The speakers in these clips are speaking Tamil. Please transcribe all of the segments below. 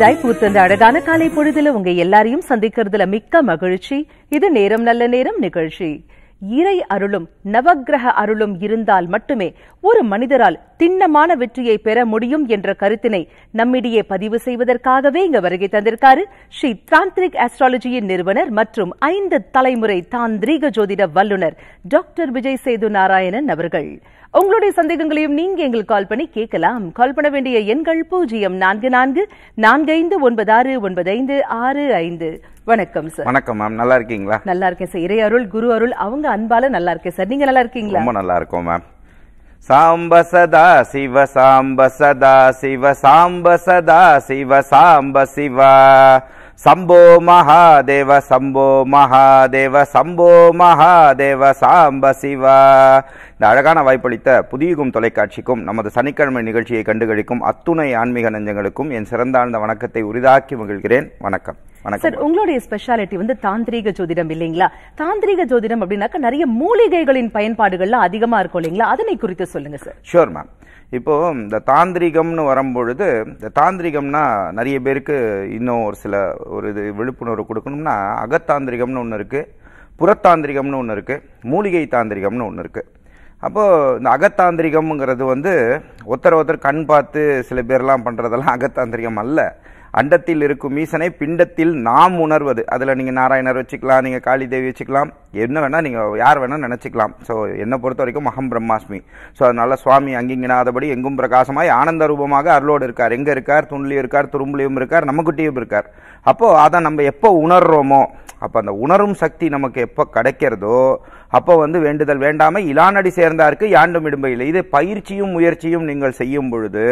ஜெய்ப்பூர் தந்த அழகான காலை பொழுதுல உங்க எல்லாரையும் சந்திக்கிறதுல மிக்க மகிழ்ச்சி இது நேரம் நல்ல நேரம் நிகழ்ச்சி இறை அருளும் நவக்கிரக அருளும் இருந்தால் மட்டுமே ஒரு மனிதரால் திண்ணமான வெற்றியை பெற முடியும் என்ற கருத்தினை நம்மிடையே பதிவு செய்வதற்காகவே இங்கு வருகை தந்திருக்காரு ஸ்ரீ தாந்திரிக் ஆஸ்ட்ராலஜியின் நிறுவனர் மற்றும் ஐந்து தலைமுறை தாந்திரீக ஜோதிட வல்லுநர் டாக்டர் விஜய் சேது நாராயணன் அவர்கள் உங்களுடைய சந்தேகங்களையும் நீங்க எங்களுக்கு கால் பண்ணி கேட்கலாம் கால் பண்ண வேண்டிய எண்கள் பூஜ்ஜியம் நான்கு நான்கு நான்கு ஐந்து ஒன்பது ஆறு ஒன்பது ஐந்து ஆறு ஐந்து வணக்கம் சார் வணக்கம் மேம் நல்லா இருக்கீங்களா நல்லா இருக்கேன் சார் இறை அருள் குரு அருள் அவங்க அன்பால நல்லா இருக்கேன் சார் நீங்க நல்லா இருக்கீங்களா ரொம்ப நல்லா இருக்கும் மேம் சாம்ப சதா சிவ சாம்ப சதா சிவ சாம்ப சதா சிவ சாம்ப சிவா சம்போ மகாதேவ சம்போ மகாதேவ சம்போ மகாதேவ சாம்ப சிவா இந்த அழகான வாய்ப்பளித்த புதியகும் தொலைக்காட்சிக்கும் நமது சனிக்கிழமை நிகழ்ச்சியை கண்டுகளிக்கும் அத்துணை ஆன்மீக நஞ்சங்களுக்கும் என் சிறந்தாழ்ந்த வணக்கத்தை உரிதாக்கி மகிழ்கிறேன் வணக்கம் சார் உங்களுடைய ஸ்பெஷாலிட்டி வந்து தாந்திரீக ஜோதிடம் இல்லைங்களா தாந்திரீக ஜோதிடம் அப்படின்னாக்கா நிறைய மூலிகைகளின் பயன்பாடுகள்லாம் அதிகமா இருக்கும் இல்லைங்களா அதனை குறித்து சொல்லுங்க சார் ஷோர் மேம் இப்போ இந்த தாந்திரிகம்னு வரும்பொழுது இந்த தாந்திரிகம்னா நிறைய பேருக்கு இன்னும் ஒரு சில ஒரு இது விழிப்புணர்வு கொடுக்கணும்னா அகத்தாந்திரிகம்னு ஒன்று இருக்கு புறத்தாந்திரிகம்னு ஒன்று இருக்கு மூலிகை தாந்திரிகம்னு ஒன்று இருக்கு அப்போது இந்த அகத்தாந்திரிகம்ங்கிறது வந்து ஒருத்தர் ஒருத்தர் கண் பார்த்து சில பேர்லாம் பண்ணுறதெல்லாம் அகத்தாந்திரிகம் அல்ல அண்டத்தில் இருக்கும் ஈசனை பிண்டத்தில் நாம் உணர்வது அதில் நீங்கள் நாராயணர் வச்சுக்கலாம் நீங்கள் காளி தேவி வச்சுக்கலாம் என்ன வேணால் நீங்கள் யார் வேணால் நினச்சிக்கலாம் ஸோ என்னை பொறுத்த வரைக்கும் மகம் பிரம்மாஸ்மி ஸோ அதனால் சுவாமி அங்கிங்கினாதபடி எங்கும் பிரகாசமாய் ஆனந்த ரூபமாக அருளோடு இருக்கார் எங்கே இருக்கார் துண்லேயும் இருக்கார் துரும்புலையும் இருக்கார் நம்மக்கிட்டேயும் இருக்கார் அப்போது அதை நம்ம எப்போ உணர்றோமோ அப்போ அந்த உணரும் சக்தி நமக்கு எப்போ கிடைக்கிறதோ அப்போ வந்து வேண்டுதல் வேண்டாமல் இலானடி சேர்ந்தாருக்கு யாண்டும் இடும்பையில் இது பயிற்சியும் முயற்சியும் நீங்கள் செய்யும் பொழுது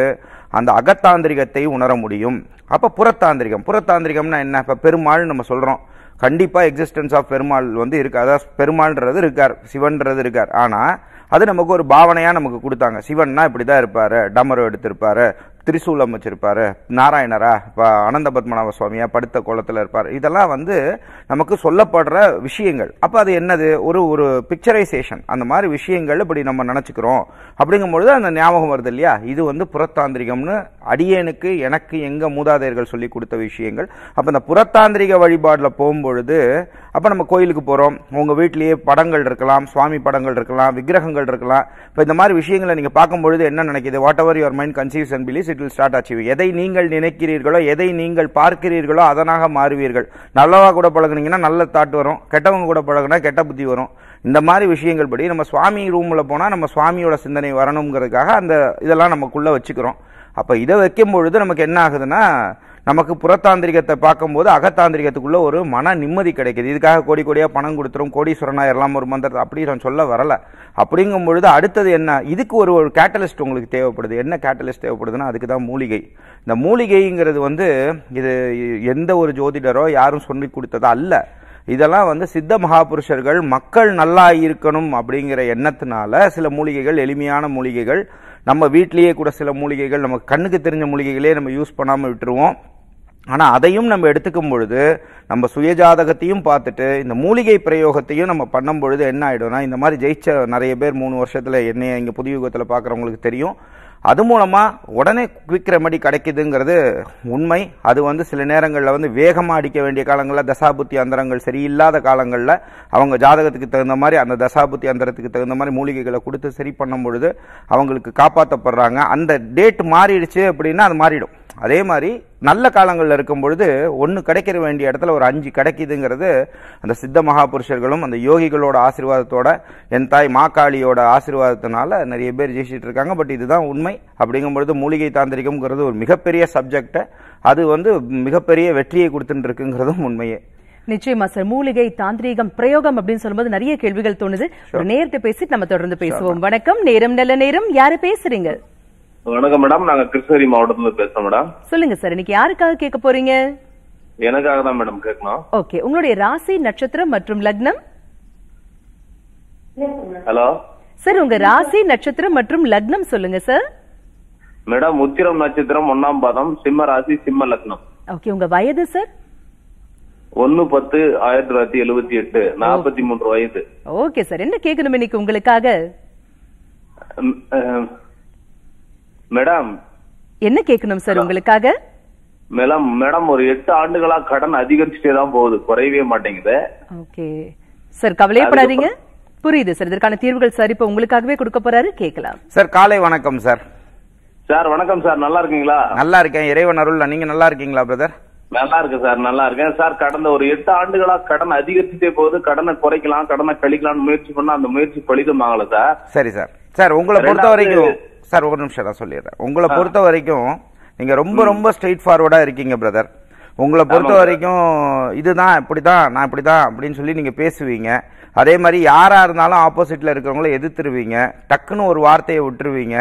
அந்த அகத்தாந்திரிகத்தை உணர முடியும் அப்போ புறத்தாந்திரிகம் புறத்தாந்திரிகம்னா என்ன இப்போ பெருமாள் நம்ம சொல்கிறோம் கண்டிப்பாக எக்ஸிஸ்டன்ஸ் ஆஃப் பெருமாள் வந்து இருக்கு அதாவது பெருமாள்ன்றது இருக்கார் சிவன்றது இருக்கார் ஆனால் அது நமக்கு ஒரு பாவனையாக நமக்கு கொடுத்தாங்க சிவன்னா இப்படி தான் இருப்பார் டமரோ எடுத்திருப்பார் திரிசூலம் வச்சுருப்பார் நாராயணரா இப்போ அனந்த பத்மநாப சுவாமியா படுத்த கோலத்தில் இருப்பார் இதெல்லாம் வந்து நமக்கு சொல்லப்படுற விஷயங்கள் அப்போ அது என்னது ஒரு ஒரு பிக்சரைசேஷன் அந்த மாதிரி விஷயங்கள் இப்படி நம்ம நினச்சிக்கிறோம் அப்படிங்கும்பொழுது அந்த ஞாபகம் வருது இல்லையா இது வந்து புறத்தாந்திரிகம்னு அடியனுக்கு எனக்கு எங்கள் மூதாதையர்கள் சொல்லி கொடுத்த விஷயங்கள் அப்போ இந்த புறத்தாந்திரிக வழிபாடில் போகும்பொழுது அப்போ நம்ம கோயிலுக்கு போகிறோம் உங்கள் வீட்லேயே படங்கள் இருக்கலாம் சுவாமி படங்கள் இருக்கலாம் விக்கிரகங்கள் இருக்கலாம் இப்போ இந்த மாதிரி விஷயங்களை நீங்கள் பார்க்கும்பொழுது என்ன நினைக்கிது whatever your mind conceives and believes it will start achieve எதை நீங்கள் நினைக்கிறீர்களோ எதை நீங்கள் பார்க்கிறீர்களோ அதனாக மாறுவீர்கள் நல்லவா கூட பழகுனீங்கன்னா நல்ல தாட் வரும் கெட்டவங்க கூட பழகுனா கெட்ட புத்தி வரும் இந்த மாதிரி விஷயங்கள் படி நம்ம சுவாமி ரூமில் போனால் நம்ம சுவாமியோட சிந்தனை வரணுங்கிறதுக்காக அந்த இதெல்லாம் நமக்குள்ளே வச்சுக்கிறோம் அப்போ இதை வைக்கும் பொழுது நமக்கு என்ன ஆகுதுன்னா நமக்கு புறத்தாந்திரிகத்தை பார்க்கும்போது அகத்தாந்திரிகத்துக்குள்ளே ஒரு மன நிம்மதி கிடைக்கிது இதுக்காக கோடி கோடியாக பணம் கொடுத்துரும் கோடீஸ்வரனாக எல்லாம் ஒரு மந்திரத்தை அப்படி நான் சொல்ல வரலை அப்படிங்கும் பொழுது அடுத்தது என்ன இதுக்கு ஒரு ஒரு கேட்டலிஸ்ட் உங்களுக்கு தேவைப்படுது என்ன கேட்டலிஸ்ட் தேவைப்படுதுன்னா அதுக்கு தான் மூலிகை இந்த மூலிகைங்கிறது வந்து இது எந்த ஒரு ஜோதிடரோ யாரும் சொல்லி கொடுத்ததா அல்ல இதெல்லாம் வந்து சித்த மகாபுருஷர்கள் மக்கள் நல்லா இருக்கணும் அப்படிங்கிற எண்ணத்தினால சில மூலிகைகள் எளிமையான மூலிகைகள் நம்ம வீட்லேயே கூட சில மூலிகைகள் நமக்கு கண்ணுக்கு தெரிஞ்ச மூலிகைகளே நம்ம யூஸ் பண்ணாமல் விட்டுருவோம் ஆனால் அதையும் நம்ம எடுத்துக்கும் பொழுது நம்ம சுயஜாதகத்தையும் பார்த்துட்டு இந்த மூலிகை பிரயோகத்தையும் நம்ம பண்ணும் பொழுது என்ன ஆகிடும்னா இந்த மாதிரி ஜெயிச்ச நிறைய பேர் மூணு வருஷத்தில் என்னைய இங்கே புது யுகத்தில் பார்க்குறவங்களுக்கு தெரியும் அது மூலமாக உடனே குவிக்கிற மாதிரி கிடைக்குதுங்கிறது உண்மை அது வந்து சில நேரங்களில் வந்து வேகமாக அடிக்க வேண்டிய காலங்களில் தசாபுத்தி அந்தரங்கள் சரியில்லாத காலங்களில் அவங்க ஜாதகத்துக்கு தகுந்த மாதிரி அந்த தசாபுத்தி அந்தரத்துக்கு தகுந்த மாதிரி மூலிகைகளை கொடுத்து சரி பண்ணும் பொழுது அவங்களுக்கு காப்பாற்றப்படுறாங்க அந்த டேட் மாறிடுச்சு அப்படின்னா அது மாறிடும் அதே மாதிரி நல்ல காலங்களில் இருக்கும் பொழுது ஒன்று கிடைக்கிற வேண்டிய இடத்துல ஒரு அஞ்சு கிடைக்குதுங்கிறது அந்த சித்த மகாபுருஷர்களும் அந்த யோகிகளோட ஆசீர்வாதத்தோட என் தாய் மாக்காளியோட ஆசீர்வாதத்தினால நிறைய பேர் ஜெயிச்சிட்டு இருக்காங்க பட் இதுதான் உண்மை அப்படிங்கும் பொழுது மூலிகை தாந்திரிகம்ங்கிறது ஒரு மிகப்பெரிய சப்ஜெக்ட் அது வந்து மிகப்பெரிய வெற்றியை கொடுத்துட்டு இருக்குங்கிறதும் உண்மையே நிச்சயமா சார் மூலிகை தாந்திரீகம் பிரயோகம் அப்படின்னு சொல்லும்போது நிறைய கேள்விகள் தோணுது நேரத்தை பேசி நம்ம தொடர்ந்து பேசுவோம் வணக்கம் நேரம் நல்ல நேரம் யாரு பேசுறீங்க வணக்கம் மேடம் நாங்க கிருஷ்ணகிரி மாவட்டத்துல இருந்து பேசுறோம் மேடம் சொல்லுங்க சார் இன்னைக்கு யாருக்காக கேட்க போறீங்க எனக்காக தான் மேடம் கேட்கணும் ஓகே உங்களுடைய ராசி நட்சத்திரம் மற்றும் லக்னம் ஹலோ சார் உங்க ராசி நட்சத்திரம் மற்றும் லக்னம் சொல்லுங்க சார் மேடம் உத்திரம் நட்சத்திரம் ஒன்னாம் பாதம் சிம்ம ராசி சிம்ம லக்னம் ஓகே உங்க வயது சார் ஒன்னு பத்து ஆயிரத்தி தொள்ளாயிரத்தி எழுபத்தி எட்டு நாற்பத்தி மூன்று வயது ஓகே சார் என்ன கேட்கணும் இன்னைக்கு உங்களுக்காக மேடம் என்ன கேட்கணும் சார் உங்களுக்காக மேடம் மேடம் ஒரு எட்டு ஆண்டுகளா கடன் அதிகரிச்சுட்டே தான் போகுது குறையவே மாட்டேங்குது ஓகே சார் கவலையப்படாதீங்க புரியுது சார் இதற்கான தீர்வுகள் சார் இப்ப உங்களுக்காகவே கொடுக்க போறாரு கேட்கலாம் சார் காலை வணக்கம் சார் சார் வணக்கம் சார் நல்லா இருக்கீங்களா நல்லா இருக்கேன் இறைவன் அருள் நீங்க நல்லா இருக்கீங்களா பிரதர் நல்லா இருக்கு சார் நல்லா இருக்கேன் சார் கடந்த ஒரு எட்டு ஆண்டுகளா கடன் அதிகரிச்சுட்டே போகுது கடனை குறைக்கலாம் கடனை கழிக்கலாம்னு முயற்சி பண்ணா அந்த முயற்சி பழிதம் சார் சரி சார் சார் உங்களை பொறுத்த வரைக்கும் சார் ஒரு நிமிஷம் நான் சொல்லிடுறேன் உங்களை பொறுத்த வரைக்கும் நீங்க ரொம்ப ரொம்ப ஸ்ட்ரெயிட் ஃபார்வர்டா இருக்கீங்க பிரதர் உங்களை பொறுத்த வரைக்கும் இதுதான் இப்படி தான் நான் இப்படி தான் அப்படின்னு சொல்லி நீங்கள் பேசுவீங்க அதே மாதிரி யாராக இருந்தாலும் ஆப்போசிட்டில் இருக்கிறவங்கள எதிர்த்துருவீங்க டக்குன்னு ஒரு வார்த்தையை விட்டுருவீங்க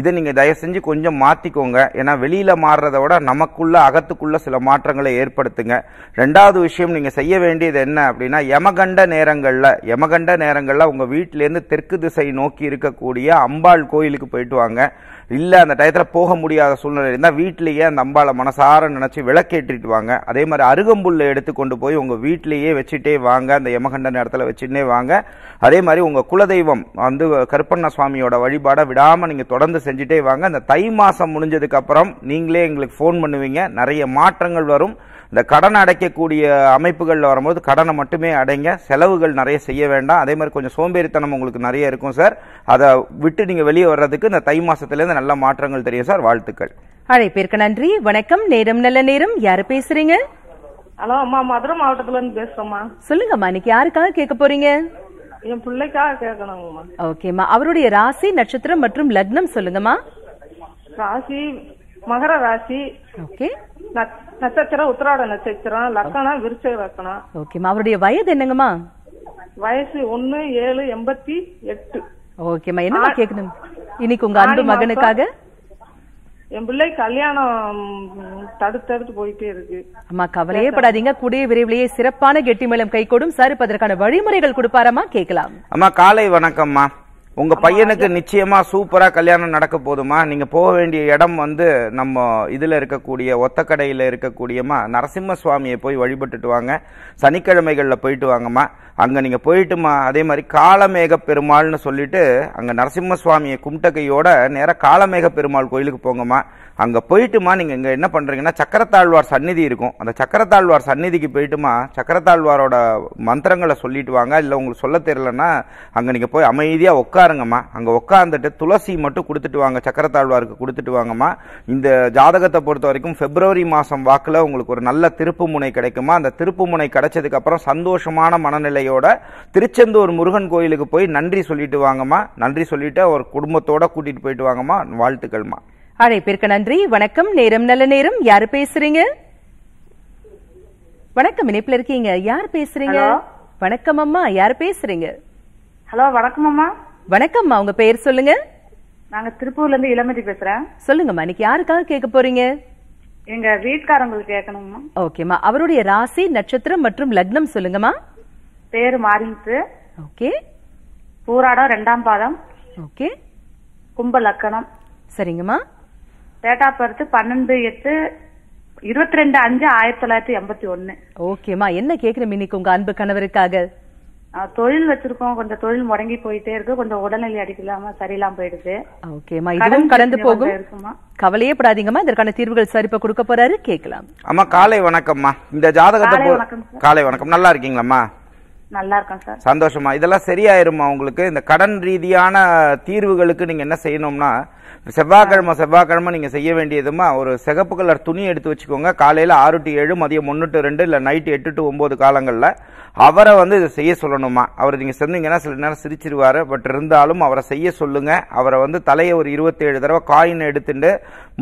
இதை நீங்கள் தயவு செஞ்சு கொஞ்சம் மாற்றிக்கோங்க ஏன்னா வெளியில் மாறுறத விட நமக்குள்ளே அகத்துக்குள்ளே சில மாற்றங்களை ஏற்படுத்துங்க ரெண்டாவது விஷயம் நீங்கள் செய்ய வேண்டியது என்ன அப்படின்னா யமகண்ட நேரங்களில் யமகண்ட நேரங்களில் உங்கள் வீட்டிலேருந்து தெற்கு திசை நோக்கி இருக்கக்கூடிய அம்பாள் கோயிலுக்கு போயிட்டு வாங்க இல்லை அந்த டயத்தில் போக முடியாத சூழ்நிலை இருந்தால் வீட்டிலேயே அந்த அம்பாவை மனசார நினச்சி விளக்கேற்றிட்டு வாங்க அதே மாதிரி அருகம்புல்லை எடுத்து கொண்டு போய் உங்கள் வீட்டிலேயே வச்சுட்டே வாங்க அந்த யமகண்ட நேரத்தில் வச்சுட்டே வாங்க அதே மாதிரி உங்கள் குலதெய்வம் வந்து கருப்பண்ண சுவாமியோட வழிபாடை விடாமல் நீங்கள் தொடர்ந்து செஞ்சுட்டே வாங்க அந்த தை மாதம் முடிஞ்சதுக்கப்புறம் நீங்களே எங்களுக்கு ஃபோன் பண்ணுவீங்க நிறைய மாற்றங்கள் வரும் இந்த கடன் அடைக்கக்கூடிய அமைப்புகளில் வரும்போது கடனை மட்டுமே அடைங்க செலவுகள் நிறைய செய்ய வேண்டாம் அதே மாதிரி கொஞ்சம் சோம்பேறித்தனம் உங்களுக்கு நிறைய இருக்கும் சார் அதை விட்டு நீங்கள் வெளியே வர்றதுக்கு இந்த தை மாதத்துலேருந்து நல்ல மாற்றங்கள் தெரியும் சார் வாழ்த்துக்கள் அழைப்பிற்கு நன்றி வணக்கம் நேரம் நல்ல நேரம் யார் பேசுறீங்க ஹலோ அம்மா மதுரை மாவட்டத்துல இருந்து பேசுறோம்மா சொல்லுங்கம்மா இன்னைக்கு யாருக்காக கேட்க போறீங்க என் பிள்ளைக்காக கேட்கணும் ஓகேம்மா அவருடைய ராசி நட்சத்திரம் மற்றும் லக்னம் சொல்லுங்கம்மா ராசி மகர ராசி ஓகே நட்சத்திரம் உத்திராட நட்சத்திரம் லக்கணம் விருச்ச லக்கணம் ஓகேம்மா அவருடைய வயது என்னங்கம்மா வயசு ஒன்னு ஏழு எண்பத்தி எட்டு ஓகேம்மா என்ன கேட்கணும் இன்னைக்கு உங்க அன்பு மகனுக்காக என் பிள்ளை கல்யாணம் தடுத்து தடுத்து போயிட்டே இருக்கு அம்மா கவலையே படாதீங்க கூடிய விரைவிலேயே சிறப்பான கெட்டி மேளம் கை கொடும் சார் அதற்கான வழிமுறைகள் கொடுப்பாரம்மா கேட்கலாம் அம்மா காலை வணக்கம்மா உங்க பையனுக்கு நிச்சயமா சூப்பரா கல்யாணம் நடக்க போதுமா நீங்க போக வேண்டிய இடம் வந்து நம்ம இதுல இருக்கக்கூடிய ஒத்தக்கடையில இருக்கக்கூடியமா நரசிம்ம சுவாமியை போய் வழிபட்டுட்டு வாங்க சனிக்கிழமைகள்ல போயிட்டு வாங்கம்மா அங்க நீங்க போயிட்டுமா அதே மாதிரி காலமேக பெருமாள்னு சொல்லிட்டு அங்க நரசிம்ம சுவாமியை கும்பிட்டகையோட நேர காலமேக பெருமாள் கோயிலுக்கு போங்கம்மா அங்க போயிட்டுமா நீங்க இங்க என்ன பண்றீங்கன்னா சக்கரத்தாழ்வார் சந்நிதி இருக்கும் அந்த சக்கரத்தாழ்வார் சந்நிதிக்கு போயிட்டுமா சக்கரத்தாழ்வாரோட மந்திரங்களை சொல்லிட்டு வாங்க இல்ல உங்களுக்கு சொல்ல தெரியலன்னா அங்க நீங்க போய் அமைதியா உட்கார உட்காருங்கம்மா அங்கே உட்காந்துட்டு துளசி மட்டும் கொடுத்துட்டு வாங்க சக்கரத்தாழ்வாருக்கு கொடுத்துட்டு வாங்கம்மா இந்த ஜாதகத்தை பொறுத்த வரைக்கும் பிப்ரவரி மாதம் வாக்கில் உங்களுக்கு ஒரு நல்ல திருப்பு முனை கிடைக்குமா அந்த திருப்பு முனை கிடைச்சதுக்கப்புறம் சந்தோஷமான மனநிலையோட திருச்செந்தூர் முருகன் கோயிலுக்கு போய் நன்றி சொல்லிட்டு வாங்கம்மா நன்றி சொல்லிட்டு ஒரு குடும்பத்தோட கூட்டிகிட்டு போயிட்டு வாங்கம்மா வாழ்த்துக்கள்மா அழைப்பிற்கு நன்றி வணக்கம் நேரம் நல்ல நேரம் யாரு பேசுறீங்க வணக்கம் இணைப்புல இருக்கீங்க யார் பேசுறீங்க வணக்கம் அம்மா யார் பேசுறீங்க ஹலோ வணக்கம் அம்மா வணக்கம்மா உங்க பேர் சொல்லுங்க நாங்க திருப்பூர்ல இருந்து இளமதி பேசுறேன் சொல்லுங்கம்மா இன்னைக்கு யாருக்காக கேட்க போறீங்க எங்க வீட்டுக்காரங்களுக்கு கேட்கணும்மா ஓகேம்மா அவருடைய ராசி நட்சத்திரம் மற்றும் லக்னம் சொல்லுங்கம்மா பேரு மாறிட்டு ஓகே பூராடம் ரெண்டாம் பாதம் ஓகே கும்ப லக்கணம் சரிங்கம்மா டேட்டா பர்த் பன்னெண்டு எட்டு இருபத்தி ரெண்டு அஞ்சு ஆயிரத்தி தொள்ளாயிரத்தி எண்பத்தி ஒன்னு ஓகேம்மா என்ன கேக்குற இன்னைக்கு உங்க அன்பு கணவருக்காக தொழில் வச்சிருக்கோம் கொஞ்சம் தொழில் முடங்கி போயிட்டே இருக்கு கொஞ்சம் உடல்நிலை அடிக்கலாமா சரியில்லாம போயிடுது ஓகேமா இதுவும் கடந்து போகும் கவலையே படாதீங்கம்மா இதற்கான தீர்வுகள் சரிப்ப கொடுக்க போறாரு கேட்கலாம் அம்மா காலை வணக்கம்மா இந்த ஜாதகத்தை காலை வணக்கம் நல்லா இருக்கீங்களாம்மா நல்லா இருக்கும் சார் சந்தோஷமா இதெல்லாம் சரியாயிருமா உங்களுக்கு இந்த கடன் ரீதியான தீர்வுகளுக்கு நீங்கள் என்ன செய்யணும்னா செவ்வாய்க்கிழமை செவ்வாய்க்கிழமை நீங்கள் செய்ய வேண்டியதுமா ஒரு சிகப்பு கலர் துணி எடுத்து வச்சுக்கோங்க காலையில் ஆறு டு ஏழு மதியம் ஒன்று டு ரெண்டு இல்லை நைட்டு எட்டு டு ஒம்பது காலங்களில் அவரை வந்து இதை செய்ய சொல்லணுமா அவர் நீங்கள் செஞ்சீங்கன்னா சில நேரம் சிரிச்சிருவார் பட் இருந்தாலும் அவரை செய்ய சொல்லுங்கள் அவரை வந்து தலையை ஒரு இருபத்தேழு தடவை காயின் எடுத்துட்டு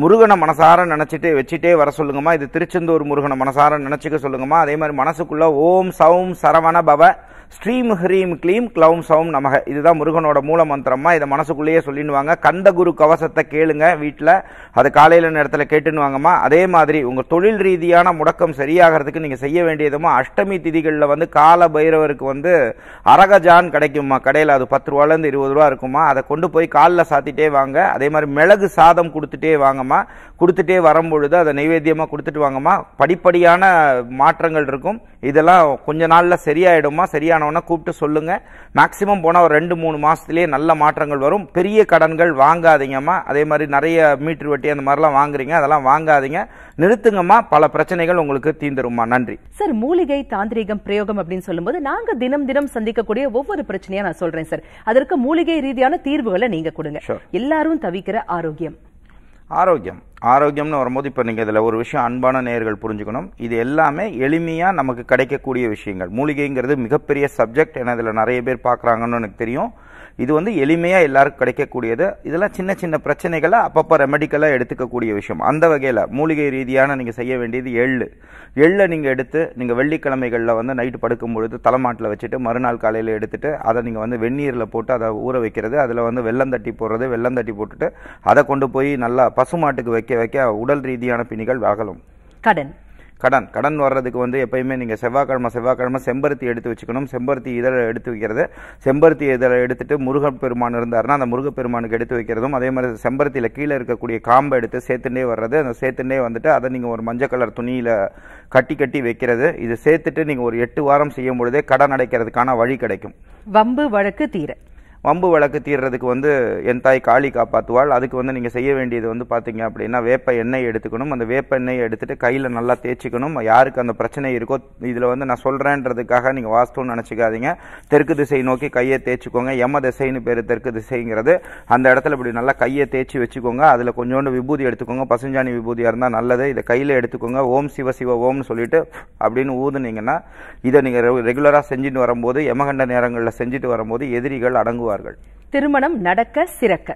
முருகனை மனசார நினச்சிட்டு வச்சுட்டே வர சொல்லுங்கம்மா இது திருச்செந்தூர் முருகனை மனசார நினச்சிக்க சொல்லுங்கம்மா அதே மாதிரி மனசுக்குள்ளே ஓம் சவும் சரவண பவ ஸ்ரீம் ஹ்ரீம் க்ளீம் க்ளௌம் சௌம் நமக இதுதான் முருகனோட மூல மந்திரமாக இதை மனசுக்குள்ளேயே சொல்லிடுவாங்க குரு கவசத்தை கேளுங்க வீட்டில் அது காலையில் நேரத்தில் கேட்டுன்னு அதே மாதிரி உங்கள் தொழில் ரீதியான முடக்கம் சரியாகிறதுக்கு நீங்கள் செய்ய வேண்டியதுமா அஷ்டமி திதிகளில் வந்து கால பைரவருக்கு வந்து அரகஜான் கிடைக்குமா கடையில் அது பத்து ரூபாலேருந்து இருபது ரூபா இருக்குமா அதை கொண்டு போய் காலில் சாத்திட்டே வாங்க அதே மாதிரி மிளகு சாதம் கொடுத்துட்டே வாங்கம்மா கொடுத்துட்டே வரும்பொழுது அதை நைவேத்தியமாக கொடுத்துட்டு வாங்கம்மா படிப்படியான மாற்றங்கள் இருக்கும் இதெல்லாம் கொஞ்ச நாளில் சரியாயிடுமா சரியான ஆனவொன்னே கூப்பிட்டு சொல்லுங்கள் மேக்ஸிமம் போனால் ஒரு ரெண்டு மூணு மாதத்துலேயே நல்ல மாற்றங்கள் வரும் பெரிய கடன்கள் வாங்காதீங்கம்மா அதே மாதிரி நிறைய மீட்டர் வட்டி அந்த மாதிரிலாம் வாங்குறீங்க அதெல்லாம் வாங்காதீங்க நிறுத்துங்கம்மா பல பிரச்சனைகள் உங்களுக்கு தீந்துருமா நன்றி சார் மூலிகை தாந்திரீகம் பிரயோகம் அப்படின்னு சொல்லும்போது நாங்கள் தினம் தினம் சந்திக்கக்கூடிய ஒவ்வொரு பிரச்சனையாக நான் சொல்கிறேன் சார் அதற்கு மூலிகை ரீதியான தீர்வுகளை நீங்கள் கொடுங்க எல்லாரும் தவிக்கிற ஆரோக்கியம் ஆரோக்கியம் ஆரோக்கியம்னு வரும்போது இப்போ நீங்கள் இதில் ஒரு விஷயம் அன்பான நேர்கள் புரிஞ்சுக்கணும் இது எல்லாமே எளிமையாக நமக்கு கிடைக்கக்கூடிய விஷயங்கள் மூலிகைங்கிறது மிகப்பெரிய சப்ஜெக்ட் ஏன்னா இதில் நிறைய பேர் பார்க்குறாங்கன்னு எனக்கு தெரியும் இது வந்து எளிமையாக எல்லாருக்கும் கிடைக்கக்கூடியது இதெல்லாம் சின்ன சின்ன பிரச்சனைகளை அப்பப்போ ரெமெடிக்கலாக எடுத்துக்கக்கூடிய விஷயம் அந்த வகையில் மூலிகை ரீதியான நீங்கள் செய்ய வேண்டியது எள்ளு எள்ளை நீங்கள் எடுத்து நீங்கள் வெள்ளிக்கிழமைகளில் வந்து நைட்டு படுக்கும் பொழுது தலைமாட்டில் வச்சுட்டு மறுநாள் காலையில் எடுத்துட்டு அதை நீங்கள் வந்து வெந்நீரில் போட்டு அதை ஊற வைக்கிறது அதில் வந்து வெள்ளம் தட்டி போடுறது வெள்ளம் தட்டி போட்டுட்டு அதை கொண்டு போய் நல்லா பசுமாட்டுக்கு வைக்க வைக்க உடல் ரீதியான பிணிகள் அகலும் கடன் கடன் கடன் வர்றதுக்கு வந்து எப்பயுமே நீங்கள் செவ்வாய்க்கிழமை செவ்வாய்க்கிழமை செம்பருத்தி எடுத்து வச்சுக்கணும் செம்பருத்தி இதழை எடுத்து வைக்கிறது செம்பருத்தி இதழை எடுத்துட்டு முருகன் பெருமான் இருந்தார்னா அந்த முருகப்பெருமானுக்கு எடுத்து வைக்கிறதும் அதே மாதிரி செம்பருத்தியில் கீழே இருக்கக்கூடிய காம்பை எடுத்து சேர்த்துட்டே வர்றது அந்த சேர்த்துட்டே வந்துட்டு அதை நீங்கள் ஒரு மஞ்சள் கலர் துணியில் கட்டி கட்டி வைக்கிறது இது சேர்த்துட்டு நீங்கள் ஒரு எட்டு வாரம் செய்யும் பொழுதே கடன் அடைக்கிறதுக்கான வழி கிடைக்கும் வம்பு வழக்கு தீர வம்பு வழக்கு தீர்றதுக்கு வந்து என் தாய் காளி காப்பாற்றுவாள் அதுக்கு வந்து நீங்கள் செய்ய வேண்டியது வந்து பார்த்தீங்க அப்படின்னா வேப்ப எண்ணெய் எடுத்துக்கணும் அந்த வேப்ப எண்ணெயை எடுத்துகிட்டு கையில் நல்லா தேய்ச்சிக்கணும் யாருக்கு அந்த பிரச்சனை இருக்கோ இதில் வந்து நான் சொல்கிறேன்றதுக்காக நீங்கள் வாஸ்துன்னு நினச்சிக்காதீங்க தெற்கு திசை நோக்கி கையை தேய்ச்சிக்கோங்க எம திசைன்னு பேர் தெற்கு திசைங்கிறது அந்த இடத்துல இப்படி நல்லா கையை தேய்ச்சி வச்சுக்கோங்க அதில் கொஞ்சோண்டு விபூதி எடுத்துக்கோங்க பசுஞ்சாணி விபூதியாக இருந்தால் நல்லது இதை கையில் எடுத்துக்கோங்க ஓம் சிவ சிவ ஓம்னு சொல்லிட்டு அப்படின்னு ஊதுனீங்கன்னா இதை நீங்கள் ரெகுலராக செஞ்சுட்டு வரும்போது எமகண்ட நேரங்களில் செஞ்சுட்டு வரும்போது எதிரிகள் அடங்குவார் திருமணம் நடக்க சிறக்க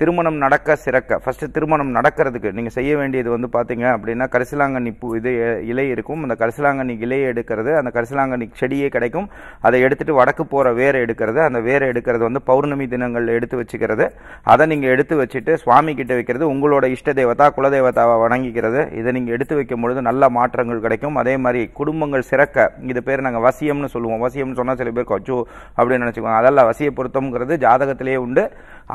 திருமணம் நடக்க சிறக்க ஃபஸ்ட்டு திருமணம் நடக்கிறதுக்கு நீங்கள் செய்ய வேண்டியது வந்து பார்த்தீங்க அப்படின்னா கரிசலாங்கண்ணி பூ இது இலை இருக்கும் அந்த கரிசலாங்கண்ணி இலையை எடுக்கிறது அந்த கரிசலாங்கண்ணி செடியே கிடைக்கும் அதை எடுத்துகிட்டு வடக்கு போகிற வேரை எடுக்கிறது அந்த வேரை எடுக்கிறது வந்து பௌர்ணமி தினங்களில் எடுத்து வச்சுக்கிறது அதை நீங்கள் எடுத்து வச்சுட்டு சுவாமி கிட்டே வைக்கிறது உங்களோட இஷ்ட தேவதா குலதெய்வத்தாவை வணங்கிக்கிறது இதை நீங்கள் எடுத்து வைக்கும் பொழுது நல்ல மாற்றங்கள் கிடைக்கும் அதே மாதிரி குடும்பங்கள் சிறக்க இது பேர் நாங்கள் வசியம்னு சொல்லுவோம் வசியம்னு சொன்னால் சில பேர் கொச்சு அப்படின்னு நினச்சிக்குவோம் அதெல்லாம் வசிய பொருத்தம்ங்கிறது ஜாதகத்திலேயே உண்டு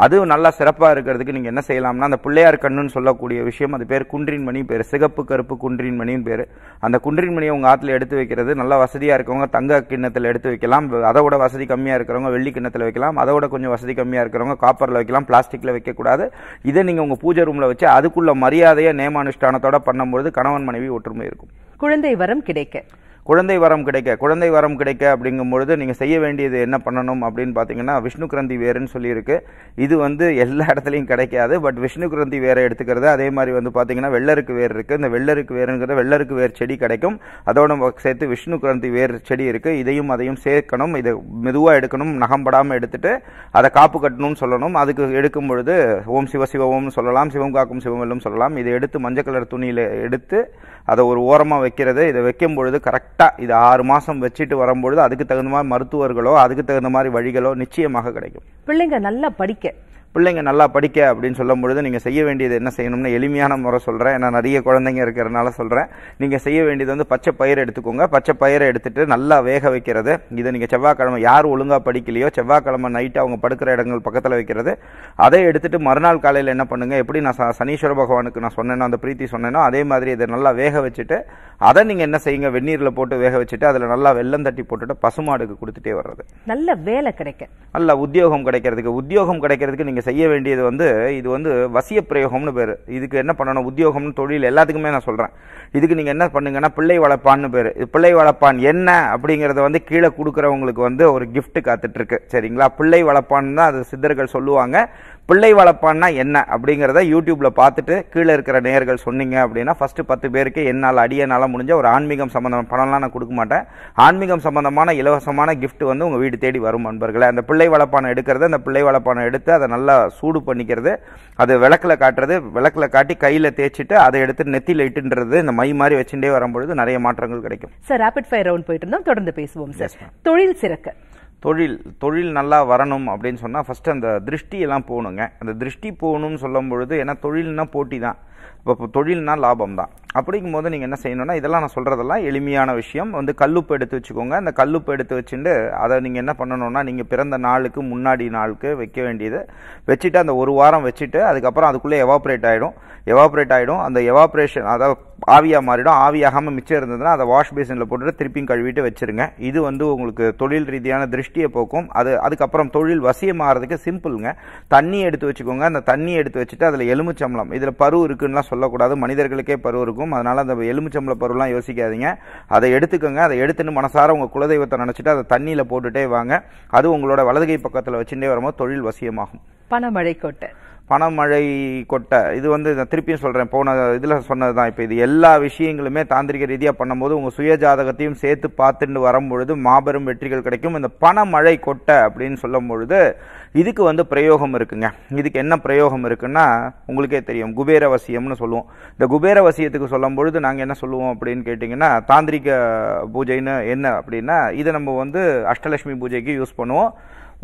அது நல்லா சிறப்பாக சிவப்பாக இருக்கிறதுக்கு நீங்கள் என்ன செய்யலாம்னா அந்த பிள்ளையார் கண்ணுன்னு சொல்லக்கூடிய விஷயம் அது பேர் குன்றின் மணி பேர் சிகப்பு கருப்பு குன்றின் மணின்னு பேர் அந்த குன்றின் மணியை உங்கள் ஆற்றுல எடுத்து வைக்கிறது நல்ல வசதியாக இருக்கவங்க தங்க கிண்ணத்தில் எடுத்து வைக்கலாம் அதோட வசதி கம்மியாக இருக்கிறவங்க வெள்ளி கிண்ணத்தில் வைக்கலாம் அதோட கொஞ்சம் வசதி கம்மியாக இருக்கிறவங்க காப்பரில் வைக்கலாம் பிளாஸ்டிக்கில் வைக்கக்கூடாது இதை நீங்கள் உங்கள் பூஜை ரூமில் வச்சு அதுக்குள்ள மரியாதையை நியமானுஷ்டானத்தோட பண்ணும்போது கணவன் மனைவி ஒற்றுமை இருக்கும் குழந்தை வரம் கிடைக்க குழந்தை வரம் கிடைக்க குழந்தை வரம் கிடைக்க அப்படிங்கும் பொழுது நீங்கள் செய்ய வேண்டியது என்ன பண்ணணும் அப்படின்னு பார்த்தீங்கன்னா விஷ்ணு கிரந்தி வேறுன்னு சொல்லியிருக்கு இது வந்து எல்லா இடத்துலையும் கிடைக்காது பட் விஷ்ணு கிரந்தி வேறு எடுத்துக்கிறது அதே மாதிரி வந்து பார்த்தீங்கன்னா வெள்ளருக்கு வேர் இருக்குது இந்த வெள்ளருக்கு வேறுங்கிறது வெள்ளருக்கு வேறு செடி கிடைக்கும் அதோட சேர்த்து விஷ்ணு கிரந்தி வேர் செடி இருக்குது இதையும் அதையும் சேர்க்கணும் இதை மெதுவாக எடுக்கணும் நகம்படாமல் எடுத்துட்டு அதை காப்பு கட்டணும்னு சொல்லணும் அதுக்கு எடுக்கும் பொழுது ஓம் சிவ சிவம்னு சொல்லலாம் சிவம் காக்கும் சிவமெல்லும் சொல்லலாம் இதை எடுத்து மஞ்சள் கலர் துணியில் எடுத்து அதை ஒரு ஓரமாக வைக்கிறது இதை வைக்கும் பொழுது கரெக்ட் கரெக்டாக இது ஆறு மாதம் வச்சுட்டு வரும்பொழுது அதுக்கு தகுந்த மாதிரி மருத்துவர்களோ அதுக்கு தகுந்த மாதிரி வழிகளோ நிச்சயமாக கிடைக்கும் பிள்ளைங்க நல்லா படிக்க பிள்ளைங்க நல்லா படிக்க அப்படின்னு சொல்லும் பொழுது நீங்கள் செய்ய வேண்டியது என்ன செய்யணும்னு எளிமையான முறை சொல்கிறேன் ஏன்னா நிறைய குழந்தைங்க இருக்கிறனால சொல்கிறேன் நீங்கள் செய்ய வேண்டியது வந்து பச்சை பயிர் எடுத்துக்கோங்க பச்சை பயிரை எடுத்துகிட்டு நல்லா வேக வைக்கிறது இதை நீங்கள் செவ்வாய்க்கிழமை யார் ஒழுங்காக படிக்கலையோ செவ்வாய்க்கிழமை நைட்டு அவங்க படுக்கிற இடங்கள் பக்கத்தில் வைக்கிறது அதை எடுத்துகிட்டு மறுநாள் காலையில் என்ன பண்ணுங்கள் எப்படி நான் சனீஸ்வர பகவானுக்கு நான் சொன்னேனோ அந்த பிரீத்தி சொன்னேனோ அதே மாதிரி இதை நல்லா வேக வச்சுட்டு அதை நீங்கள் என்ன செய்யுங்க வெந்நீரில் போட்டு வேக வச்சுட்டு அதில் நல்லா வெள்ளம் தட்டி போட்டுட்டு பசுமாடுக்கு கொடுத்துட்டே வர்றது நல்ல வேலை கிடைக்க நல்ல உத்தியோகம் கிடைக்கிறதுக்கு உத்தியோகம் கிடைக்கிறதுக்கு நீங்கள் நீங்கள் செய்ய வேண்டியது வந்து இது வந்து வசிய பிரயோகம்னு பேர் இதுக்கு என்ன பண்ணணும் உத்தியோகம்னு தொழில் எல்லாத்துக்குமே நான் சொல்கிறேன் இதுக்கு நீங்கள் என்ன பண்ணுங்கன்னா பிள்ளை வளர்ப்பான்னு பேர் பிள்ளை வளர்ப்பான் என்ன அப்படிங்கிறத வந்து கீழே கொடுக்குறவங்களுக்கு வந்து ஒரு கிஃப்ட் காத்துட்ருக்கு சரிங்களா பிள்ளை வளர்ப்பான்னு தான் அது சித்தர்கள் சொல்லுவாங்க பிள்ளை வளர்ப்பான்னா என்ன அப்படிங்கிறத யூடியூப்பில் பார்த்துட்டு கீழே இருக்கிற நேர்கள் சொன்னீங்க அப்படின்னா ஃபஸ்ட்டு பத்து பேருக்கு என்னால் அடியனால் முடிஞ்ச ஒரு ஆன்மீகம் சம்மந்தம் பணம்லாம் நான் கொடுக்க மாட்டேன் ஆன்மீகம் சம்மந்தமான இலவசமான கிஃப்ட் வந்து உங்கள் வீடு தேடி வரும் நண்பர்களே அந்த பிள்ளை வளர்ப்பானை எடுக்கிறது அந்த பிள்ளை வளர்ப்பானை எடுத்து அதை நல்லா சூடு பண்ணிக்கிறது அது விளக்கில் காட்டுறது விளக்கில் காட்டி கையில் தேய்ச்சிட்டு அதை எடுத்து நெத்தியில் இட்டுன்றது இந்த மை மாதிரி வச்சுட்டே வரும்பொழுது நிறைய மாற்றங்கள் கிடைக்கும் சார் ரேபிட் ஃபயர் ரவுண்ட் போயிட்டு இருந்தோம் தொடர்ந்து பேசுவோம் சார் தொழில் சிறக்க தொழில் தொழில் நல்லா வரணும் அப்படின்னு சொன்னால் ஃபஸ்ட்டு அந்த திருஷ்டியெல்லாம் போகணுங்க அந்த திருஷ்டி போகணும்னு சொல்லும் பொழுது ஏன்னா தொழில்னா போட்டி தான் இப்போ தொழில்னா லாபம் தான் அப்படிங்கும் போது நீங்கள் என்ன செய்யணும்னா இதெல்லாம் நான் சொல்கிறதெல்லாம் எளிமையான விஷயம் வந்து கல்லுப்பு எடுத்து வச்சுக்கோங்க அந்த கல்லுப்பு எடுத்து வச்சுட்டு அதை நீங்கள் என்ன பண்ணணும்னா நீங்கள் பிறந்த நாளுக்கு முன்னாடி நாளுக்கு வைக்க வேண்டியது வச்சுட்டு அந்த ஒரு வாரம் வச்சுட்டு அதுக்கப்புறம் அதுக்குள்ளே எவாப்ரேட் ஆகிடும் எவாப்ரேட் ஆகிடும் அந்த எவாப்ரேஷன் அதாவது ஆவியாக மாறிடும் ஆவியாகாமல் மிச்சம் இருந்ததுன்னா அதை வாஷ் பேசினில் போட்டுட்டு திருப்பியும் கழுவிட்டு வச்சுருங்க இது வந்து உங்களுக்கு தொழில் ரீதியான திருஷ்டியை போக்கும் அது அதுக்கப்புறம் தொழில் வசியமாகிறதுக்கு சிம்பிள்ங்க தண்ணி எடுத்து வச்சுக்கோங்க அந்த தண்ணி எடுத்து வச்சுட்டு அதில் எலுமிச்சம்பளம் இதில் பரு இருக்குது பருவம்லாம் சொல்லக்கூடாது மனிதர்களுக்கே பருவம் இருக்கும் அதனால் அந்த எலுமிச்சம்பள பருவெலாம் யோசிக்காதீங்க அதை எடுத்துக்கோங்க அதை எடுத்துன்னு மனசார உங்கள் குலதெய்வத்தை நினச்சிட்டு அதை தண்ணியில் போட்டுகிட்டே வாங்க அது உங்களோட வலதுகை பக்கத்தில் வச்சுட்டே வரும்போது தொழில் வசியமாகும் பணமழை கோட்டை பணமழை கொட்டை இது வந்து நான் திருப்பியும் சொல்கிறேன் போன இதில் சொன்னது தான் இப்போ இது எல்லா விஷயங்களுமே தாந்திரிக ரீதியாக பண்ணும்போது உங்கள் சுய ஜாதகத்தையும் சேர்த்து பார்த்துட்டு வரும்பொழுது மாபெரும் வெற்றிகள் கிடைக்கும் இந்த பணமழை கொட்டை அப்படின்னு சொல்லும் பொழுது இதுக்கு வந்து பிரயோகம் இருக்குங்க இதுக்கு என்ன பிரயோகம் இருக்குன்னா உங்களுக்கே தெரியும் குபேரவசியம்னு சொல்லுவோம் இந்த குபேரவசியத்துக்கு சொல்லும் பொழுது நாங்கள் என்ன சொல்லுவோம் அப்படின்னு கேட்டிங்கன்னா தாந்திரிக பூஜைன்னு என்ன அப்படின்னா இதை நம்ம வந்து அஷ்டலட்சுமி பூஜைக்கு யூஸ் பண்ணுவோம்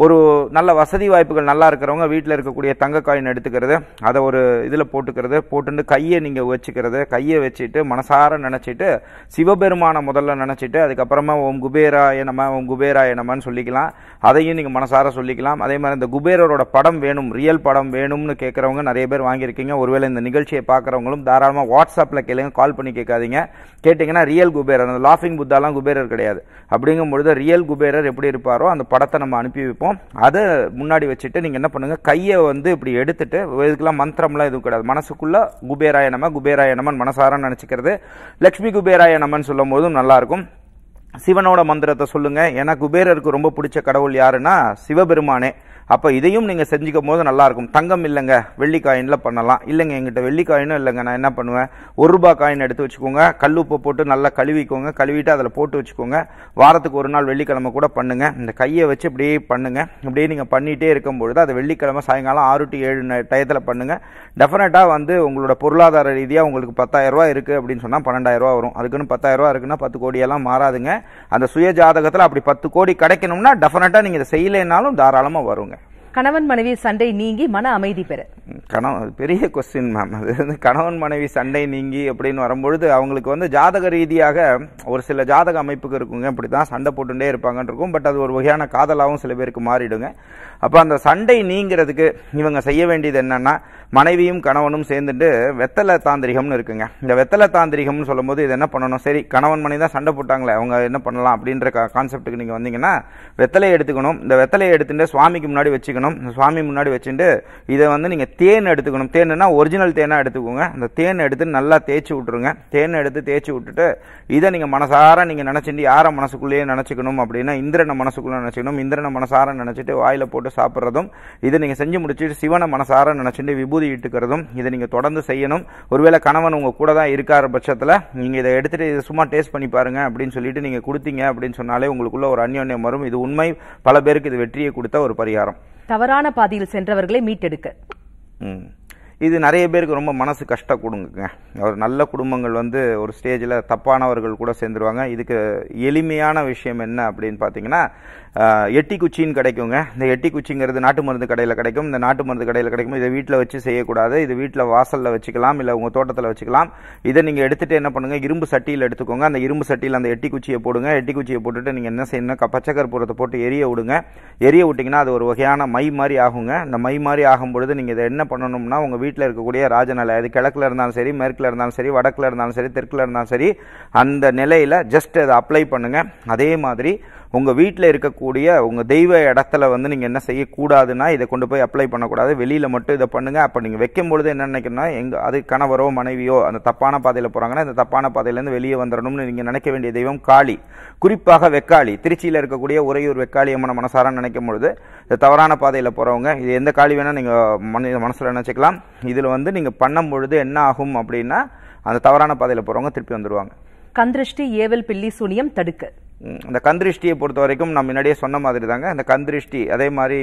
ஒரு நல்ல வசதி வாய்ப்புகள் நல்லா இருக்கிறவங்க வீட்டில் இருக்கக்கூடிய தங்க காயின் எடுத்துக்கிறது அதை ஒரு இதில் போட்டுக்கிறது போட்டுட்டு கையை நீங்கள் வச்சுக்கிறது கையை வச்சுட்டு மனசார நினச்சிட்டு சிவபெருமானை முதல்ல நினச்சிட்டு அதுக்கப்புறமா ஓம் குபேரா என்னம்மா ஓம் குபேரா நமன்னு சொல்லிக்கலாம் அதையும் நீங்கள் மனசார சொல்லிக்கலாம் அதே மாதிரி இந்த குபேரரோட படம் வேணும் ரியல் படம் வேணும்னு கேட்குறவங்க நிறைய பேர் வாங்கியிருக்கீங்க ஒருவேளை இந்த நிகழ்ச்சியை பார்க்குறவங்களும் தாராளமாக வாட்ஸ்அப்பில் கேளுங்க கால் பண்ணி கேட்காதீங்க கேட்டிங்கன்னா ரியல் குபேரர் அந்த லாஃபிங் புத்தாலாம் குபேரர் கிடையாது அப்படிங்கும் பொழுது ரியல் குபேரர் எப்படி இருப்பாரோ அந்த படத்தை நம்ம அனுப்பி வைப்போம் இருக்கும் அதை முன்னாடி வச்சுட்டு நீங்கள் என்ன பண்ணுங்கள் கையை வந்து இப்படி எடுத்துட்டு இதுக்கெல்லாம் மந்திரம்லாம் எதுவும் கிடையாது மனசுக்குள்ளே குபேராய நம குபேராய நமன் மனசார நினச்சிக்கிறது லக்ஷ்மி குபேராய சொல்லும் போதும் நல்லாயிருக்கும் சிவனோட மந்திரத்தை சொல்லுங்கள் ஏன்னா குபேரருக்கு ரொம்ப பிடிச்ச கடவுள் யாருன்னா சிவபெருமானே அப்போ இதையும் நீங்கள் செஞ்சுக்கும் போது நல்லாயிருக்கும் தங்கம் இல்லைங்க வெள்ளி காயினில் பண்ணலாம் இல்லைங்க எங்கிட்ட வெள்ளி காயினும் இல்லைங்க நான் என்ன பண்ணுவேன் ஒரு ரூபா காயின் எடுத்து வச்சுக்கோங்க கல்லுப்பை போட்டு நல்லா கழுவிக்கோங்க கழுவிட்டு அதில் போட்டு வச்சுக்கோங்க வாரத்துக்கு ஒரு நாள் வெள்ளிக்கிழமை கூட பண்ணுங்கள் இந்த கையை வச்சு இப்படியே பண்ணுங்கள் இப்படியே நீங்கள் பண்ணிகிட்டே இருக்கும்பொழுது அது வெள்ளிக்கிழமை சாயங்காலம் ஆறு டு ஏழு டயத்தில் பண்ணுங்கள் டெஃபினட்டாக வந்து உங்களோட பொருளாதார ரீதியாக உங்களுக்கு ரூபா இருக்குது அப்படின்னு சொன்னால் ரூபா வரும் அதுக்குன்னு ரூபா இருக்குன்னா பத்து கோடியெல்லாம் மாறாதுங்க அந்த சுய ஜாதகத்தில் அப்படி பத்து கோடி கிடைக்கணும்னா டெஃபினட்டாக நீங்கள் இதை செய்யலைனாலும் தாராளமாக வருங்க கணவன் மனைவி சண்டை நீங்கி மன அமைதி பெற கணவன் பெரிய கொஸ்டின் மேம் அது வந்து கணவன் மனைவி சண்டை நீங்கி அப்படின்னு வரும்பொழுது அவங்களுக்கு வந்து ஜாதக ரீதியாக ஒரு சில ஜாதக அமைப்புக்கு இருக்குங்க இப்படி தான் சண்டை போட்டுட்டே இருப்பாங்கன்னு இருக்கும் பட் அது ஒரு வகையான காதலாகவும் சில பேருக்கு மாறிடுங்க அப்போ அந்த சண்டை நீங்கிறதுக்கு இவங்க செய்ய வேண்டியது என்னென்னா மனைவியும் கணவனும் சேர்ந்துட்டு வெத்தலை தாந்திரிகம்னு இருக்குங்க இந்த வெத்தலை தாந்திரிகம்னு சொல்லும்போது இது என்ன பண்ணணும் சரி கணவன் மனைவி தான் சண்டை போட்டாங்களே அவங்க என்ன பண்ணலாம் அப்படின்ற கான்செப்ட்டுக்கு நீங்கள் வந்தீங்கன்னா வெத்தலையை எடுத்துக்கணும் இந்த வெத்தலையை எடுத்துட்டு சுவாமிக்கு முன்னாடி வச்சுக்கணும் சுவாமி முன்னாடி வச்சுட்டு இதை வந்து நீங்கள் தேன் எடுத்துக்கணும் தேன்னா ஒரிஜினல் தேனாக எடுத்துக்கோங்க அந்த தேன் எடுத்து நல்லா தேய்ச்சி விட்ருங்க தேன் எடுத்து தேய்ச்சி விட்டுட்டு இதை நீங்கள் மனசார நீங்கள் நினச்சிட்டு யாரை மனசுக்குள்ளேயே நினச்சிக்கணும் அப்படின்னா இந்திரனை மனசுக்குள்ளே நினச்சிக்கணும் இந்திரனை மனசார நினச்சிட்டு வாயில் போட்டு சாப்பிட்றதும் இதை நீங்கள் செஞ்சு முடிச்சுட்டு சிவனை மனசார நினச்சிட்டு விபூதி இட்டுக்கிறதும் இதை நீங்கள் தொடர்ந்து செய்யணும் ஒருவேளை கணவன் உங்கள் கூட தான் இருக்கார் பட்சத்தில் நீங்கள் இதை எடுத்துகிட்டு இதை சும்மா டேஸ்ட் பண்ணி பாருங்க அப்படின்னு சொல்லிட்டு நீங்கள் கொடுத்தீங்க அப்படின்னு சொன்னாலே உங்களுக்குள்ள ஒரு அந்யோன்யம் வரும் இது உண்மை பல பேருக்கு இது வெற்றியை கொடுத்த ஒரு பரிகாரம் தவறான பாதையில் சென்றவர்களை மீட்டெடுக்க இது நிறைய பேருக்கு ரொம்ப மனசு கஷ்டம் கொடுங்க ஒரு நல்ல குடும்பங்கள் வந்து ஒரு ஸ்டேஜில் தப்பானவர்கள் கூட சேர்ந்துருவாங்க இதுக்கு எளிமையான விஷயம் என்ன அப்படின்னு பார்த்தீங்கன்னா எட்டி குச்சின்னு கிடைக்குங்க இந்த எட்டி குச்சிங்கிறது நாட்டு மருந்து கடையில் கிடைக்கும் இந்த நாட்டு மருந்து கடையில் கிடைக்கும் இதை வீட்டில் வச்சு செய்யக்கூடாது இது வீட்டில் வாசலில் வச்சுக்கலாம் இல்லை உங்கள் தோட்டத்தில் வச்சுக்கலாம் இதை நீங்கள் எடுத்துகிட்டு என்ன பண்ணுங்கள் இரும்பு சட்டியில் எடுத்துக்கோங்க அந்த இரும்பு சட்டியில் அந்த எட்டி குச்சியை போடுங்க எட்டி குச்சியை போட்டுட்டு நீங்கள் என்ன செய்யணும் பச்சைக்கற்பூரத்தை போட்டு எரிய விடுங்க எரிய விட்டிங்கன்னா அது ஒரு வகையான மை மாதிரி ஆகுங்க இந்த மை மாதிரி ஆகும்பொழுது நீங்கள் இதை என்ன பண்ணணும்னா உங்கள் வீட்டில் இருக்கக்கூடிய ராஜநிலை அது கிழக்கில் இருந்தாலும் சரி மேற்கில் இருந்தாலும் சரி வடக்கில் இருந்தாலும் சரி தெற்கில் இருந்தாலும் சரி அந்த நிலையில் ஜஸ்ட் அதை அப்ளை பண்ணுங்கள் அதே மாதிரி உங்கள் வீட்டில் இருக்கக்கூடிய உங்கள் தெய்வ இடத்துல வந்து நீங்கள் என்ன செய்யக்கூடாதுன்னா இதை கொண்டு போய் அப்ளை பண்ணக்கூடாது வெளியில் மட்டும் இதை பண்ணுங்கள் அப்போ நீங்கள் வைக்கும் பொழுது என்ன நினைக்கணும்னா எங்கள் அது கணவரோ மனைவியோ அந்த தப்பான பாதையில் போகிறாங்கன்னா இந்த தப்பான பாதையிலேருந்து வெளியே வந்துடணும்னு நீங்கள் நினைக்க வேண்டிய தெய்வம் காளி குறிப்பாக வெக்காளி திருச்சியில் இருக்கக்கூடிய உறையூர் வெக்காளி அம்மனை மனசார நினைக்கும் பொழுது இந்த தவறான பாதையில் போகிறவங்க இது எந்த காளி வேணால் நீங்கள் மன மனசில் நினச்சிக்கலாம் இதில் வந்து நீங்கள் பண்ணும் பொழுது என்ன ஆகும் அப்படின்னா அந்த தவறான பாதையில் போகிறவங்க திருப்பி வந்துடுவாங்க கந்திருஷ்டி ஏவல் பில்லி சூனியம் தடுக்க இந்த கந்திருஷ்டியை பொறுத்த வரைக்கும் நான் முன்னாடியே சொன்ன மாதிரி தாங்க இந்த கந்திருஷ்டி அதே மாதிரி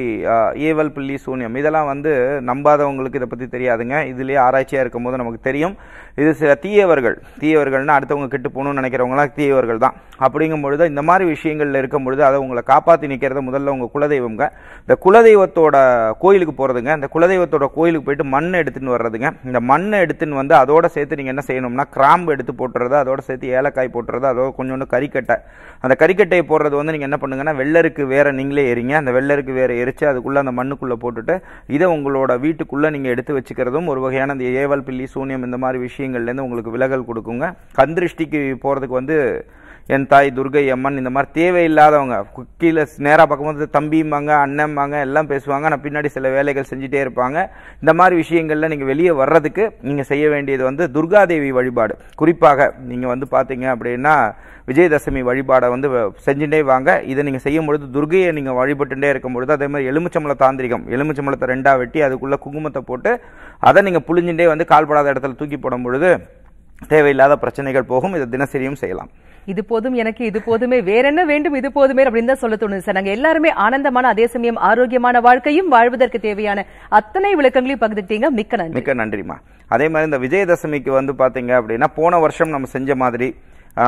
ஏவல் புள்ளி சூன்யம் இதெல்லாம் வந்து நம்பாதவங்களுக்கு இதை பற்றி தெரியாதுங்க இதுலேயே ஆராய்ச்சியாக இருக்கும்போது நமக்கு தெரியும் இது சில தீயவர்கள் தீயவர்கள்னால் அடுத்தவங்க கெட்டு போகணும்னு நினைக்கிறவங்களாம் தீயவர்கள் தான் அப்படிங்கும் பொழுது இந்த மாதிரி விஷயங்களில் இருக்கும் பொழுது அதை உங்களை காப்பாற்றி நிற்கிறது முதல்ல உங்கள் குலதெய்வங்க இந்த குலதெய்வத்தோட கோயிலுக்கு போகிறதுங்க இந்த குலதெய்வத்தோட கோயிலுக்கு போயிட்டு மண் எடுத்துன்னு வர்றதுங்க இந்த மண்ணை எடுத்துன்னு வந்து அதோட சேர்த்து நீங்கள் என்ன செய்யணும்னா கிராம்பு எடுத்து போட்டுறது அதோட சேர்த்து ஏலக்காய் போட்டுறது அதோட கொஞ்சோண்டு கறிக்கட்டை அந்த கறிக்கட்டையை போடுறது வந்து நீங்கள் என்ன பண்ணுங்கன்னா வெள்ளருக்கு வேற நீங்களே எரிங்க அந்த வெள்ளருக்கு வேற எரித்து அதுக்குள்ளே அந்த மண்ணுக்குள்ளே போட்டுட்டு இதை உங்களோட வீட்டுக்குள்ளே நீங்கள் எடுத்து வச்சுக்கிறதும் ஒரு வகையான அந்த ஏவல் பில்லி சூனியம் இந்த மாதிரி விஷயங்கள்லேருந்து உங்களுக்கு விலகல் கொடுக்குங்க கந்திருஷ்டிக்கு போகிறதுக்கு வந்து என் தாய் துர்கை அம்மன் இந்த மாதிரி தேவையில்லாதவங்க கீழே நேராக பார்க்கும்போது தம்பிம்பாங்க அண்ணம்பாங்க எல்லாம் பேசுவாங்க நான் பின்னாடி சில வேலைகள் செஞ்சுட்டே இருப்பாங்க இந்த மாதிரி விஷயங்களில் நீங்கள் வெளியே வர்றதுக்கு நீங்கள் செய்ய வேண்டியது வந்து துர்காதேவி வழிபாடு குறிப்பாக நீங்கள் வந்து பார்த்தீங்க அப்படின்னா விஜயதசமி வழிபாடை வந்து செஞ்சுட்டே வாங்க இதை நீங்கள் செய்யும் பொழுது துர்கையை நீங்கள் வழிபட்டுட்டே இருக்கும் பொழுது அதே மாதிரி எலுமிச்சம்பள தாந்திரிகம் எலுமிச்சம்பளத்தை ரெண்டாக வெட்டி அதுக்குள்ளே குங்குமத்தை போட்டு அதை நீங்கள் புளிஞ்சுட்டே வந்து கால்படாத இடத்துல தூக்கி போடும் பொழுது தேவையில்லாத பிரச்சனைகள் போகும் இதை தினசரியும் செய்யலாம் இது போதும் எனக்கு இது போதுமே வேற என்ன வேண்டும் இது போதுமே அப்படின்னு தான் சொல்ல தோணுது சார் நாங்க எல்லாருமே ஆனந்தமான அதே சமயம் ஆரோக்கியமான வாழ்க்கையும் வாழ்வதற்கு தேவையான அத்தனை விளக்கங்களையும் பகிர்ந்துட்டீங்க மிக்க நன்றி மிக்க நன்றிமா அதே மாதிரி இந்த விஜயதசமிக்கு வந்து பாத்தீங்க அப்படின்னா போன வருஷம் நம்ம செஞ்ச மாதிரி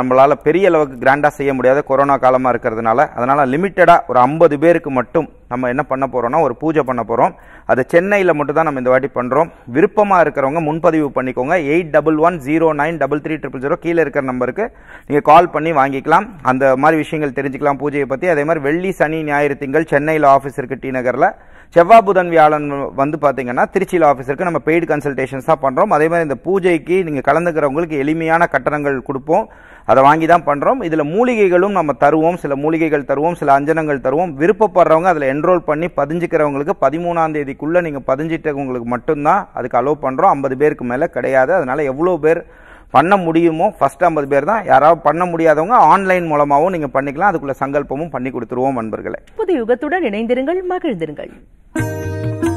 நம்மளால் பெரிய அளவுக்கு கிராண்டா செய்ய முடியாத கொரோனா காலமாக இருக்கிறதுனால அதனால் லிமிட்டடாக ஒரு ஐம்பது பேருக்கு மட்டும் நம்ம என்ன பண்ண போறோம்னா ஒரு பூஜை பண்ண போகிறோம் அதை சென்னையில் மட்டும் தான் நம்ம இந்த வாட்டி பண்ணுறோம் விருப்பமாக இருக்கிறவங்க முன்பதிவு பண்ணிக்கோங்க eight double one zero nine double three triple zero கீழே இருக்கிற நம்பருக்கு நீங்கள் கால் பண்ணி வாங்கிக்கலாம் அந்த மாதிரி விஷயங்கள் தெரிஞ்சுக்கலாம் பூஜையை பற்றி அதே மாதிரி வெள்ளி சனி ஞாயிறு திங்கள் சென்னையில் ஆஃபீஸ் இருக்குது டி நகரில் செவ்வாய் புதன் வியாழன் வந்து பார்த்தீங்கன்னா திருச்சியில் ஆஃபீஸ் இருக்குது நம்ம பெய்டு கன்சல்டேஷன்ஸ் தான் பண்ணுறோம் அதே மாதிரி இந்த பூஜைக்கு நீங்கள் கலந்துக்கிறவங்களுக்கு எளிமையான கட்டணங்கள் கொடுப்போம் அதை வாங்கி தான் பண்ணுறோம் இதில் மூலிகைகளும் நம்ம தருவோம் சில மூலிகைகள் தருவோம் சில அஞ்சனங்கள் தருவோம் விருப்பப்படுறவங்க அதில் என்ரோல் பண்ணி பதிஞ்சிக்கிறவங்களுக்கு பதிமூணாம் தேதிக்குள்ளே நீங்கள் பதிஞ்சிட்டவங்களுக்கு மட்டும்தான் அதுக்கு அலோவ் பண்ணுறோம் ஐம்பது பேருக்கு மேலே கிடையாது அதனால் எவ்வளோ பேர் பண்ண முடியுமோ ஃபஸ்ட் ஐம்பது பேர் தான் யாராவது பண்ண முடியாதவங்க ஆன்லைன் மூலமாகவும் நீங்கள் பண்ணிக்கலாம் அதுக்குள்ள சங்கல்பமும் பண்ணி கொடுத்துருவோம் நண்பர்களை புது யுகத்துடன் இணைந்திருங்கள் மகிழ்ந்திருங்கள்